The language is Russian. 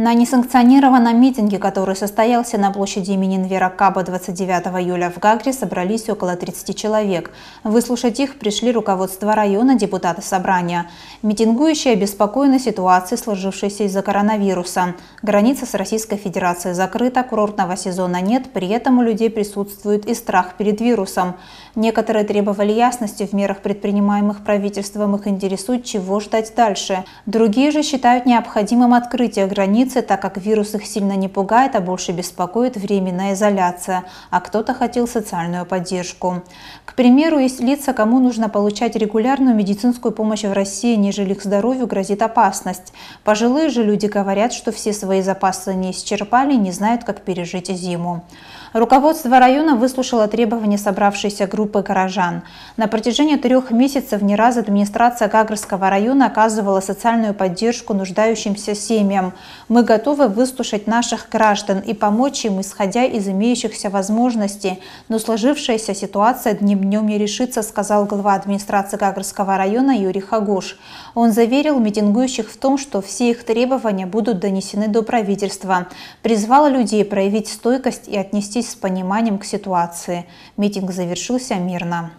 На несанкционированном митинге, который состоялся на площади имени Нвера Каба 29 июля в Гагре, собрались около 30 человек. Выслушать их пришли руководство района, депутаты собрания. Митингующие обеспокоены ситуацией, сложившейся из-за коронавируса. Граница с Российской Федерацией закрыта, курортного сезона нет, при этом у людей присутствует и страх перед вирусом. Некоторые требовали ясности в мерах, предпринимаемых правительством, их интересует, чего ждать дальше. Другие же считают необходимым открытие границ больнице, так как вирус их сильно не пугает, а больше беспокоит временная изоляция, а кто-то хотел социальную поддержку. К примеру, есть лица, кому нужно получать регулярную медицинскую помощь в России, нежели их здоровью грозит опасность. Пожилые же люди говорят, что все свои запасы не исчерпали и не знают, как пережить зиму. Руководство района выслушало требования собравшейся группы горожан. На протяжении трех месяцев не раз администрация Гагарского района оказывала социальную поддержку нуждающимся семьям. Мы готовы выслушать наших граждан и помочь им, исходя из имеющихся возможностей, но сложившаяся ситуация днем днем не решится, сказал глава администрации гагарского района Юрий Хагуш. Он заверил митингующих в том, что все их требования будут донесены до правительства, призвал людей проявить стойкость и отнестись с пониманием к ситуации. Митинг завершился мирно.